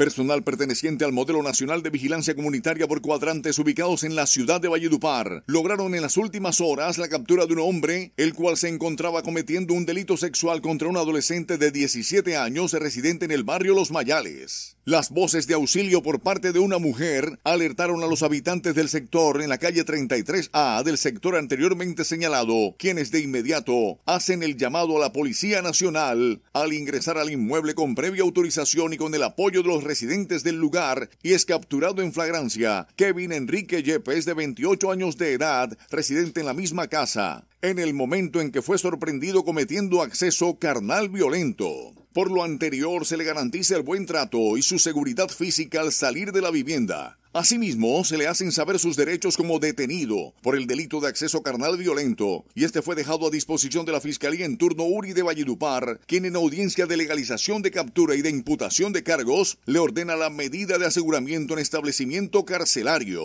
Personal perteneciente al Modelo Nacional de Vigilancia Comunitaria por Cuadrantes ubicados en la ciudad de Valledupar lograron en las últimas horas la captura de un hombre, el cual se encontraba cometiendo un delito sexual contra un adolescente de 17 años residente en el barrio Los Mayales. Las voces de auxilio por parte de una mujer alertaron a los habitantes del sector en la calle 33A del sector anteriormente señalado, quienes de inmediato hacen el llamado a la Policía Nacional al ingresar al inmueble con previa autorización y con el apoyo de los residentes del lugar y es capturado en flagrancia Kevin Enrique Yepes, de 28 años de edad, residente en la misma casa, en el momento en que fue sorprendido cometiendo acceso carnal violento. Por lo anterior, se le garantiza el buen trato y su seguridad física al salir de la vivienda. Asimismo, se le hacen saber sus derechos como detenido por el delito de acceso carnal violento, y este fue dejado a disposición de la Fiscalía en turno Uri de Valledupar, quien en audiencia de legalización de captura y de imputación de cargos le ordena la medida de aseguramiento en establecimiento carcelario.